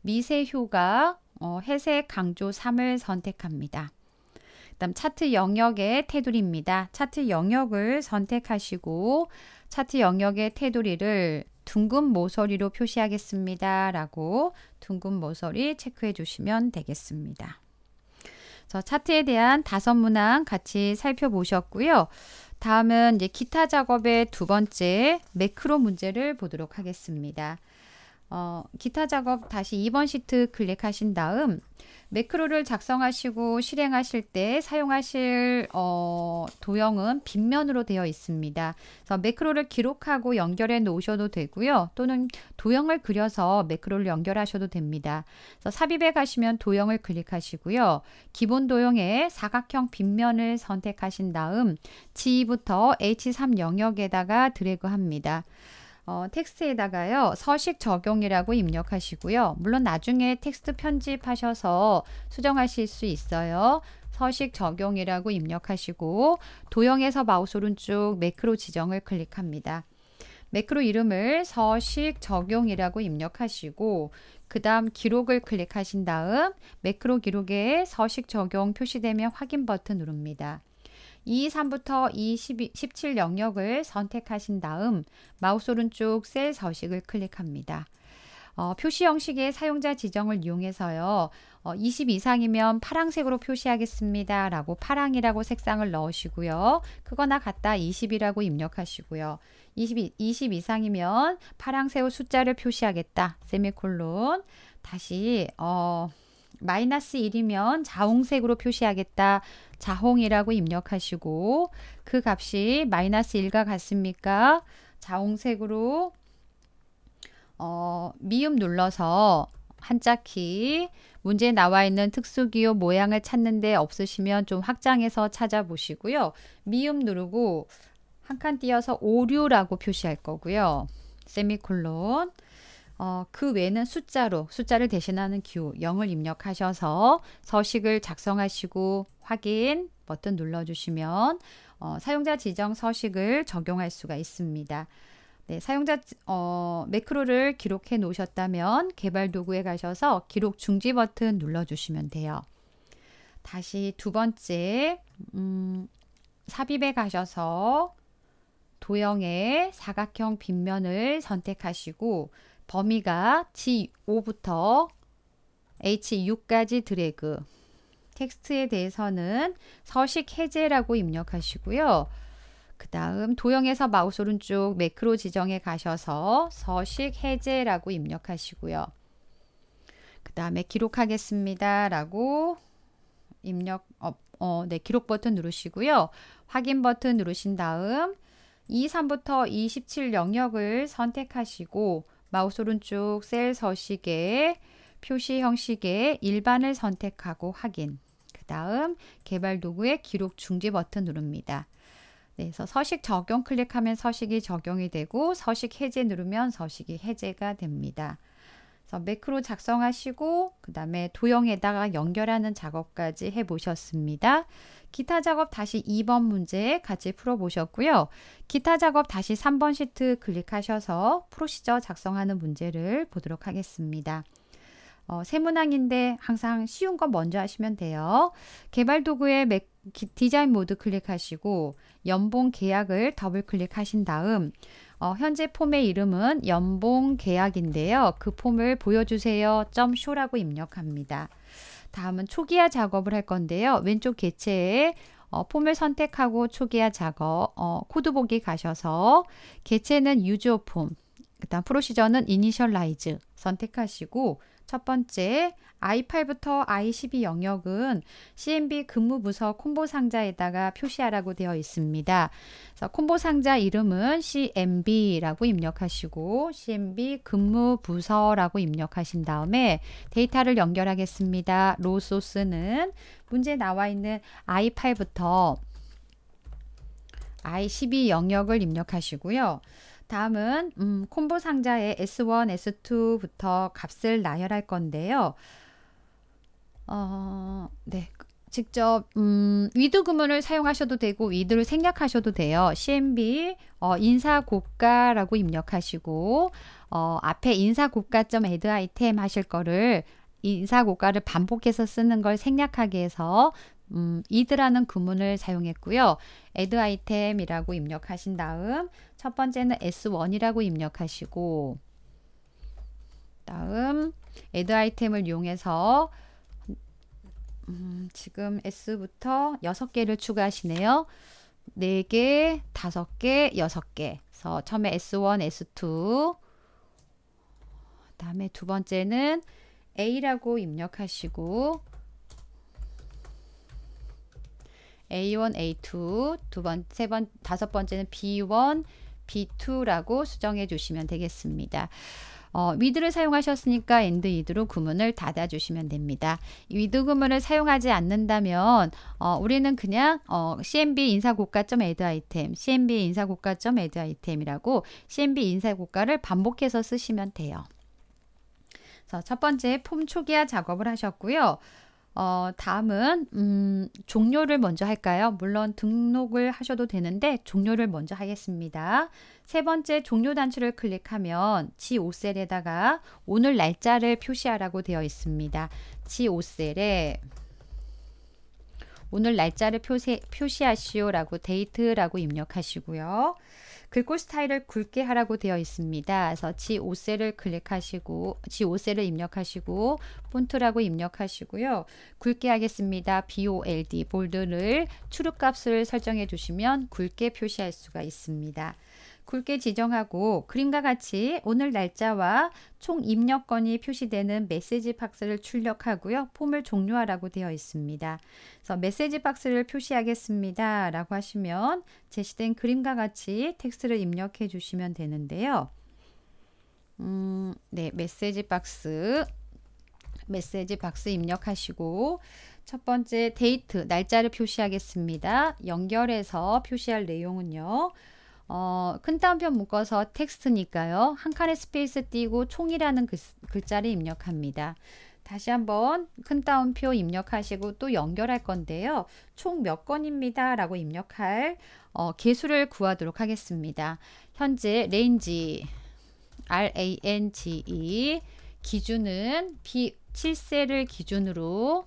미세 효과 어, 회색 강조 3을 선택합니다. 그다음 차트 영역의 테두리입니다. 차트 영역을 선택하시고 차트 영역의 테두리를 둥근 모서리로 표시하겠습니다. 라고 둥근 모서리 체크해 주시면 되겠습니다. 자, 차트에 대한 다섯 문항 같이 살펴보셨고요. 다음은 이제 기타 작업의 두 번째 매크로 문제를 보도록 하겠습니다. 어, 기타 작업 다시 2번 시트 클릭하신 다음 매크로를 작성하시고 실행하실 때 사용하실 어, 도형은 빗면으로 되어 있습니다. 그래서 매크로를 기록하고 연결해 놓으셔도 되고요. 또는 도형을 그려서 매크로를 연결하셔도 됩니다. 그래서 삽입에 가시면 도형을 클릭하시고요. 기본 도형에 사각형 빗면을 선택하신 다음 g 부터 H3 영역에다가 드래그합니다. 어, 텍스트에다가요 서식 적용이라고 입력하시고요 물론 나중에 텍스트 편집하셔서 수정하실 수 있어요 서식 적용이라고 입력하시고 도형에서 마우스 오른쪽 매크로 지정을 클릭합니다 매크로 이름을 서식 적용이라고 입력하시고 그 다음 기록을 클릭하신 다음 매크로 기록에 서식 적용 표시되면 확인 버튼 누릅니다. 2, 3부터 2, 1 7 영역을 선택하신 다음 마우스 오른쪽 셀 서식을 클릭합니다. 어, 표시 형식의 사용자 지정을 이용해서요. 어, 20 이상이면 파랑색으로 표시하겠습니다. 라고 파랑이라고 색상을 넣으시고요. 크거나 같다 20이라고 입력하시고요. 20, 20 이상이면 파랑색으로 숫자를 표시하겠다. 세미콜론 다시 어, 마이너스 1이면 자홍색으로 표시하겠다. 자홍이라고 입력하시고 그 값이 마이너스 1과 같습니까? 자홍색으로 어, 미음 눌러서 한자키 문제에 나와 있는 특수기호 모양을 찾는데 없으시면 좀 확장해서 찾아보시고요. 미음 누르고 한 칸 띄어서 오류라고 표시할 거고요. 세미콜론 어, 그 외에는 숫자로 숫자를 대신하는 기호 0을 입력하셔서 서식을 작성하시고 확인 버튼 눌러주시면 어, 사용자 지정 서식을 적용할 수가 있습니다. 네, 사용자 어, 매크로를 기록해 놓으셨다면 개발 도구에 가셔서 기록 중지 버튼 눌러주시면 돼요. 다시 두 번째 음, 삽입에 가셔서 도형의 사각형 빗면을 선택하시고 범위가 G5부터 H6까지 드래그 텍스트에 대해서는 서식 해제라고 입력하시고요. 그 다음 도형에서 마우스 오른쪽 매크로 지정에 가셔서 서식 해제라고 입력하시고요. 그 다음에 기록하겠습니다 라고 입력 어, 어, 네, 기록 버튼 누르시고요. 확인 버튼 누르신 다음 23부터 27 영역을 선택하시고 마우스 오른쪽 셀 서식에 표시 형식의 일반을 선택하고 확인. 그 다음 개발 도구의 기록 중지 버튼 누릅니다. 네, 그래서 서식 적용 클릭하면 서식이 적용이 되고 서식 해제 누르면 서식이 해제가 됩니다. 그래서 매크로 작성하시고 그 다음에 도형에다가 연결하는 작업까지 해보셨습니다. 기타 작업 다시 2번 문제 같이 풀어보셨고요. 기타 작업 다시 3번 시트 클릭하셔서 프로시저 작성하는 문제를 보도록 하겠습니다. 어, 세문항인데 항상 쉬운 건 먼저 하시면 돼요. 개발 도구의 맥, 디자인 모드 클릭하시고 연봉 계약을 더블 클릭하신 다음 어, 현재 폼의 이름은 연봉 계약인데요. 그 폼을 보여주세요. 점 쇼라고 입력합니다. 다음은 초기화 작업을 할 건데요. 왼쪽 개체에 어, 폼을 선택하고 초기화 작업, 어, 코드 보기 가셔서 개체는 유저 폼, 그다음 프로시저는 이니셜라이즈 선택하시고 첫 번째, i 5부터 I12 영역은 CMB 근무 부서 콤보 상자에다가 표시하라고 되어 있습니다. 그래서 콤보 상자 이름은 CMB라고 입력하시고 CMB 근무 부서라고 입력하신 다음에 데이터를 연결하겠습니다. 로 소스는 문제 나와 있는 I8부터 I12 영역을 입력하시고요. 다음은 음, 콤보 상자의 S1, S2부터 값을 나열할 건데요. 어, 네. 직접 음, 위드 구문을 사용하셔도 되고 위드를 생략하셔도 돼요. CMB 어, 인사고가라고 입력하시고 어, 앞에 인사고가점 add 아이템 하실 거를 인사고가를 반복해서 쓰는 걸 생략하게 해서 음, 이드라는 구문을 사용했고요. add item이라고 입력하신 다음 첫 번째는 s1이라고 입력하시고 다음 add item을 이용해서 음, 지금 s부터 6개를 추가하시네요. 4개, 5개, 6개. 그래서 처음에 S1, S2. 다음에 두 번째는 A라고 입력하시고 A1, A2, 두 번, 세 번, 다섯 번째는 B1, B2라고 수정해 주시면 되겠습니다. 어, 위드를 사용하셨으니까 엔드 이드로 구문을 닫아 주시면 됩니다. 위드 구문을 사용하지 않는다면 어, 우리는 그냥 어, cmb 인사고가.add 아이템, cmb 인사고가.add 아이템이라고 cmb 인사고가를 반복해서 쓰시면 돼요. 자, 첫 번째 폼 초기화 작업을 하셨고요. 어, 다음은 음, 종료를 먼저 할까요? 물론 등록을 하셔도 되는데 종료를 먼저 하겠습니다. 세 번째 종료 단추를 클릭하면 G5셀에다가 오늘 날짜를 표시하라고 되어 있습니다. G5셀에 오늘 날짜를 표시, 표시하시오라고 데이트라고 입력하시고요. 글꼴 스타일을 굵게 하라고 되어 있습니다. 그래서 G5셀을 클릭하시고 G5셀을 입력하시고 폰트라고 입력하시고요. 굵게 하겠습니다. BOLD 볼드를 추룩 값을 설정해 주시면 굵게 표시할 수가 있습니다. 굵게 지정하고 그림과 같이 오늘 날짜와 총 입력건이 표시되는 메시지 박스를 출력하고요. 폼을 종료하라고 되어 있습니다. 그래서 메시지 박스를 표시하겠습니다. 라고 하시면 제시된 그림과 같이 텍스트를 입력해 주시면 되는데요. 음, 네, 메시지 박스 메시지 박스 입력하시고 첫 번째 데이트 날짜를 표시하겠습니다. 연결해서 표시할 내용은요. 어, 큰따옴표 묶어서 텍스트니까요. 한 칸의 스페이스 띄고 총이라는 글, 글자를 입력합니다. 다시 한번 큰따옴표 입력하시고 또 연결할 건데요. 총 몇 건입니다. 라고 입력할 어, 개수를 구하도록 하겠습니다. 현재 레인지 RANGE 기준은 7셀을 기준으로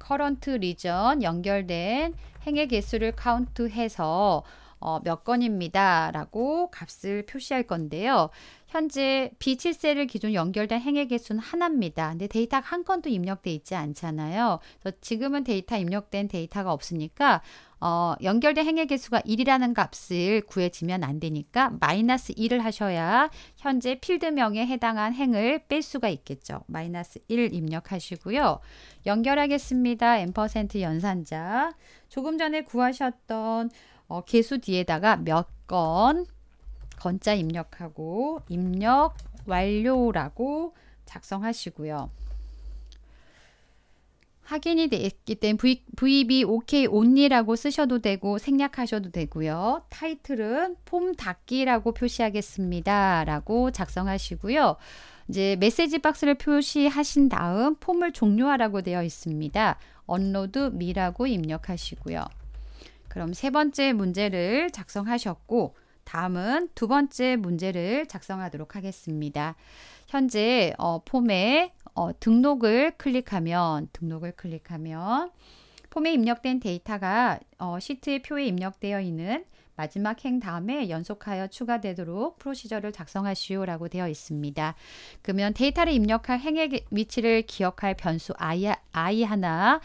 커런트 리전 연결된 행의 개수를 카운트해서 어, 몇 건입니다. 라고 값을 표시할 건데요. 현재 B7셀을 기준 연결된 행의 개수는 하나입니다. 근데 데이터 한 건도 입력돼 있지 않잖아요. 그래서 지금은 데이터 입력된 데이터가 없으니까 어, 연결된 행의 개수가 1이라는 값을 구해지면 안 되니까 마이너스 1을 하셔야 현재 필드명에 해당한 행을 뺄 수가 있겠죠. 마이너스 1 입력하시고요. 연결하겠습니다. n% 연산자. 조금 전에 구하셨던 어, 개수 뒤에다가 몇 건 건자 입력하고 입력 완료라고 작성하시고요. 확인이 됐기 때문에 VB OK only라고 쓰셔도 되고 생략하셔도 되고요. 타이틀은 폼 닫기라고 표시하겠습니다. 라고 작성하시고요. 이제 메시지 박스를 표시하신 다음 폼을 종료하라고 되어 있습니다. 언로드 미라고 입력하시고요. 그럼 세 번째 문제를 작성하셨고 다음은 두 번째 문제를 작성하도록 하겠습니다. 현재 어, 폼에 어, 등록을 클릭하면 등록을 클릭하면 폼에 입력된 데이터가 어, 시트의 표에 입력되어 있는 마지막 행 다음에 연속하여 추가되도록 프로시저를 작성하시오라고 되어 있습니다. 그러면 데이터를 입력할 행의 위치를 기억할 변수 i, i 하나,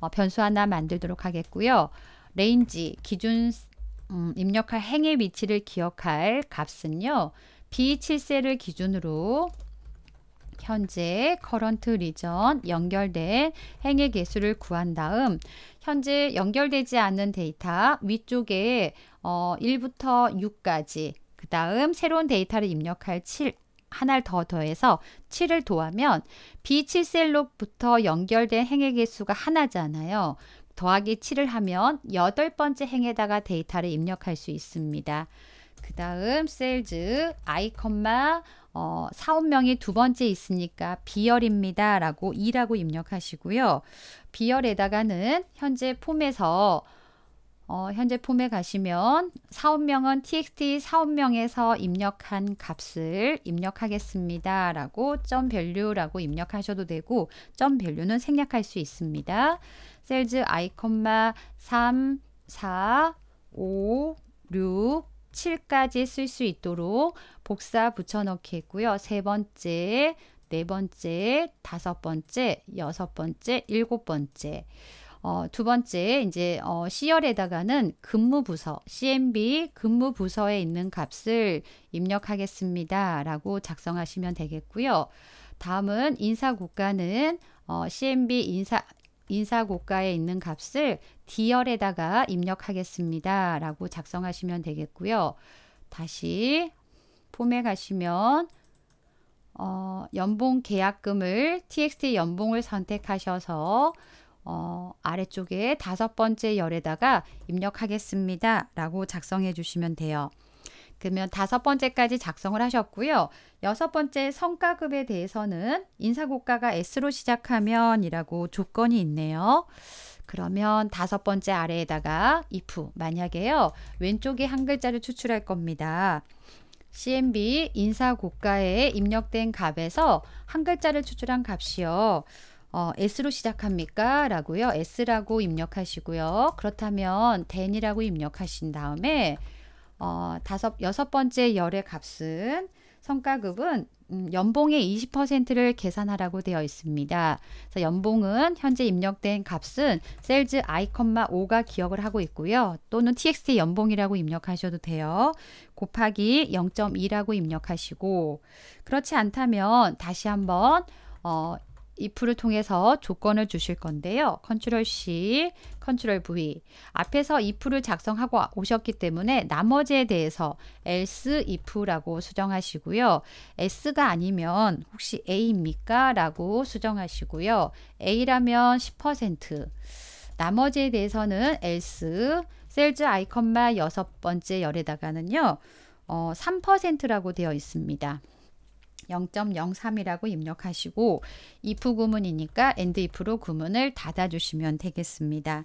어, 변수 하나 만들도록 하겠고요. 레인지 기준 음, 입력할 행의 위치를 기억할 값은요. B7셀을 기준으로 현재 커런트 리전 연결된 행의 개수를 구한 다음 현재 연결되지 않은 데이터 위쪽에 어, 1부터 6까지 그 다음 새로운 데이터를 입력할 7 하나를 더 더해서 7을 더하면 B7셀로부터 연결된 행의 개수가 하나잖아요. 더하기 7을 하면 여덟 번째 행에다가 데이터를 입력할 수 있습니다. 그 다음 셀즈 아 어, 사업명이 두 번째 있으니까 비열입니다 라고 2라고 입력하시고요. 비열에다가는 현재 폼에서 어, 현재 폼에 가시면 사업명은 txt 사업명에서 입력한 값을 입력하겠습니다. 라고 점 밸류라고 입력하셔도 되고 점 밸류는 생략할 수 있습니다. 셀즈 아 3, 4, 5, 6, 7까지 쓸 수 있도록 복사 붙여넣기 했고요. 세 번째, 네 번째, 다섯 번째, 여섯 번째, 일곱 번째 어, 두 번째 이제 어, C열에다가는 근무 부서 CMB 근무 부서에 있는 값을 입력하겠습니다. 라고 작성하시면 되겠고요. 다음은 어, 인사 고가는 어, CMB 인사 인사 고가에 있는 값을 D열에다가 입력하겠습니다. 라고 작성하시면 되겠고요. 다시 폼에 가시면 어, 연봉 계약금을 txt 연봉을 선택하셔서 어, 아래쪽에 다섯 번째 열에다가 입력하겠습니다. 라고 작성해 주시면 돼요. 그러면 다섯 번째까지 작성을 하셨고요. 여섯 번째 성과급에 대해서는 인사고가가 S로 시작하면 이라고 조건이 있네요. 그러면 다섯 번째 아래에다가 if 만약에요. 왼쪽에 한 글자를 추출할 겁니다. CMB 인사고가에 입력된 값에서 한 글자를 추출한 값이요. 어, S로 시작합니까? 라고요. S라고 입력하시고요. 그렇다면 den이라고 입력하신 다음에 어, 다섯, 여섯 번째 열의 값은 성과급은 음, 연봉의 20%를 계산하라고 되어 있습니다. 그래서 연봉은 현재 입력된 값은 셀즈 i, 5가 기억을 하고 있고요. 또는 txt 연봉이라고 입력하셔도 돼요. 곱하기 0.2라고 입력하시고 그렇지 않다면 다시 한번 어, if를 통해서 조건을 주실 건데요. 컨트롤 C, 컨트롤 V. 앞에서 if를 작성하고 오셨기 때문에 나머지에 대해서 else if라고 수정하시고요. s가 아니면 혹시 a입니까? 라고 수정하시고요. a라면 10%. 나머지에 대해서는 else, 셀즈 아이컨만 여섯 번째 열에다가는요. 어, 3%라고 되어 있습니다. 0.03이라고 입력하시고 if 구문이니까 and if로 구문을 닫아주시면 되겠습니다.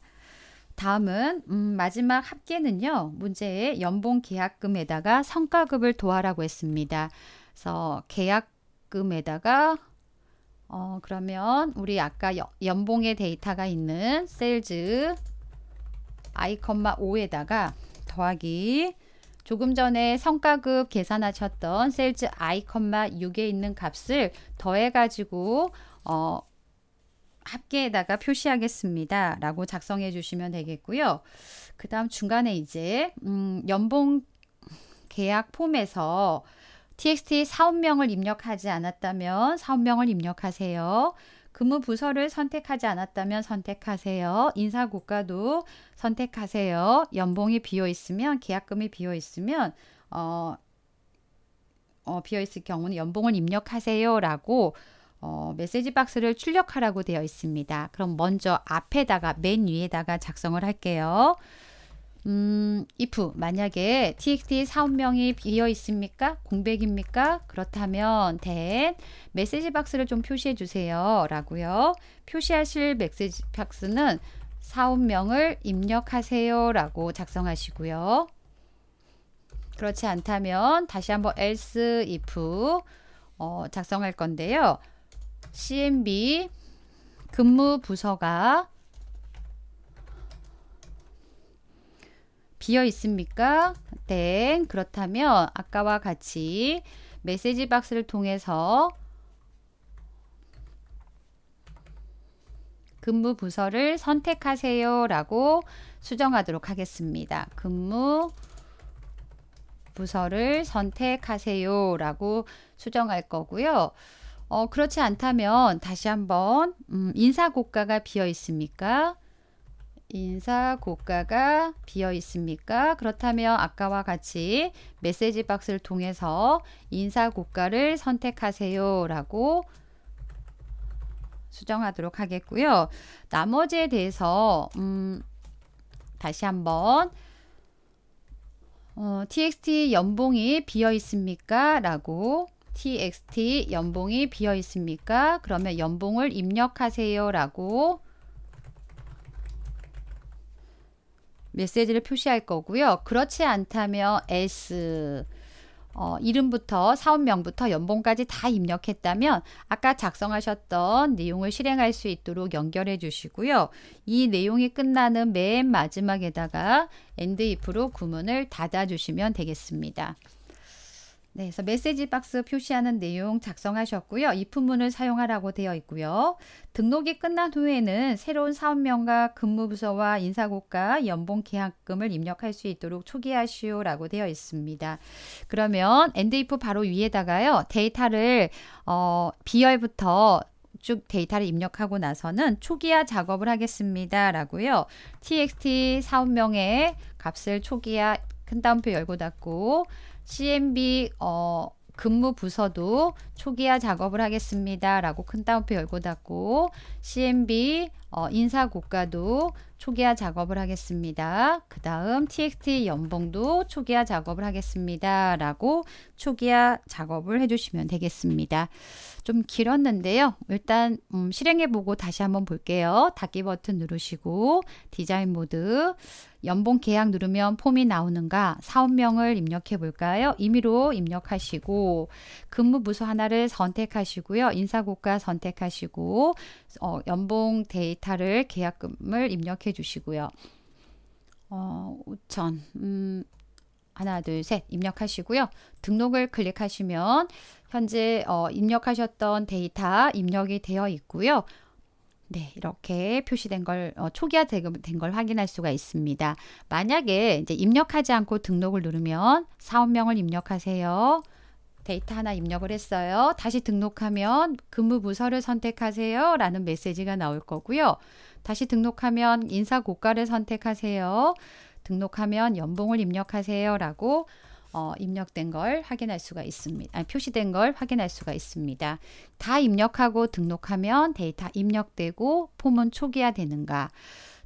다음은 음, 마지막 합계는요. 문제의 연봉 계약금에다가 성과급을 도하라고 했습니다. 그래서 계약금에다가 어, 그러면 우리 아까 여, 연봉의 데이터가 있는 셀즈 i,5에다가 더하기 조금 전에 성과급 계산하셨던 셀즈 i, 6에 있는 값을 더해가지고 어, 합계에다가 표시하겠습니다. 라고 작성해 주시면 되겠고요. 그 다음 중간에 이제 음, 연봉 계약 폼에서 txt 사업명을 입력하지 않았다면 사업명을 입력하세요. 근무 부서를 선택하지 않았다면 선택하세요. 인사 국가도 선택하세요. 연봉이 비어 있으면 계약금이 비어 있으면 어, 어 비어 있을 경우는 연봉을 입력하세요라고 어, 메시지 박스를 출력하라고 되어 있습니다. 그럼 먼저 앞에다가 맨 위에다가 작성을 할게요. 음, if 만약에 txt 사원명이 비어 있습니까? 공백입니까? 그렇다면 then 메시지 박스를 좀 표시해 주세요. 라고요. 표시하실 메시지 박스는 사원명을 입력하세요. 라고 작성하시고요. 그렇지 않다면 다시 한번 else if 어, 작성할 건데요. cmb 근무 부서가 비어 있습니까? 땡. 그렇다면 아까와 같이 메시지 박스를 통해서 근무 부서를 선택하세요 라고 수정하도록 하겠습니다. 근무 부서를 선택하세요 라고 수정할 거고요. 어, 그렇지 않다면 다시 한번 음, 인사고가가 비어 있습니까? 인사 고가가 비어 있습니까? 그렇다면 아까와 같이 메시지 박스를 통해서 인사 고가를 선택하세요 라고 수정하도록 하겠고요. 나머지에 대해서 음, 다시 한번 어, txt 연봉이 비어 있습니까? 라고 txt 연봉이 비어 있습니까? 그러면 연봉을 입력하세요 라고 메시지를 표시할 거고요. 그렇지 않다면 S 어, 이름부터 사업명부터 연봉까지 다 입력했다면 아까 작성하셨던 내용을 실행할 수 있도록 연결해 주시고요. 이 내용이 끝나는 맨 마지막에다가 엔드 if로 구문을 닫아 주시면 되겠습니다. 네, 그래서 메시지 박스 표시하는 내용 작성하셨고요. 이품문을 사용하라고 되어 있고요. 등록이 끝난 후에는 새로운 사업명과 근무부서와 인사고과 연봉 계약금을 입력할 수 있도록 초기화시오라고 되어 있습니다. 그러면 엔드이프 바로 위에다가요. 데이터를 어, 비열부터쭉 데이터를 입력하고 나서는 초기화 작업을 하겠습니다. 라고요. txt 사업명의 값을 초기화 큰 따옴표 열고 닫고 CMB 어, 근무 부서도 초기화 작업을 하겠습니다. 라고 큰 따옴표 열고 닫고 CMB 어, 인사고가도 초기화 작업을 하겠습니다. 그 다음 TXT 연봉도 초기화 작업을 하겠습니다. 라고 초기화 작업을 해주시면 되겠습니다. 좀 길었는데요. 일단 음, 실행해보고 다시 한번 볼게요. 닫기 버튼 누르시고 디자인 모드 연봉 계약 누르면 폼이 나오는가 사업명을 입력해 볼까요? 임의로 입력하시고 근무 부서 하나를 선택하시고요. 인사고가 선택하시고 어, 연봉 데이터 데이터를 계약금을 입력해 주시고요. 어, 5천 음, 하나 둘 셋 입력하시고요. 등록을 클릭하시면 현재 어, 입력하셨던 데이터 입력이 되어 있고요. 네, 이렇게 표시된 걸 어, 초기화 된걸 확인할 수가 있습니다. 만약에 이제 입력하지 않고 등록을 누르면 사업명을 입력하세요. 데이터 하나 입력을 했어요. 다시 등록하면 근무 부서를 선택하세요. 라는 메시지가 나올 거고요. 다시 등록하면 인사 고과를 선택하세요. 등록하면 연봉을 입력하세요. 라고 어, 입력된 걸 확인할 수가 있습니다. 아니, 표시된 걸 확인할 수가 있습니다. 다 입력하고 등록하면 데이터 입력되고 폼은 초기화되는가.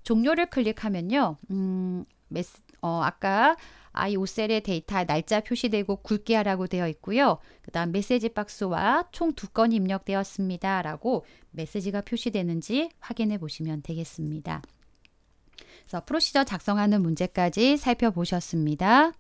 종료를 클릭하면요. 음, 메스, 어, 아까 IO셀의 데이터 날짜 표시되고 굵게 하라고 되어 있고요. 그 다음 메시지 박스와 총 두건 입력되었습니다. 라고 메시지가 표시되는지 확인해 보시면 되겠습니다. 그래서 프로시저 작성하는 문제까지 살펴보셨습니다.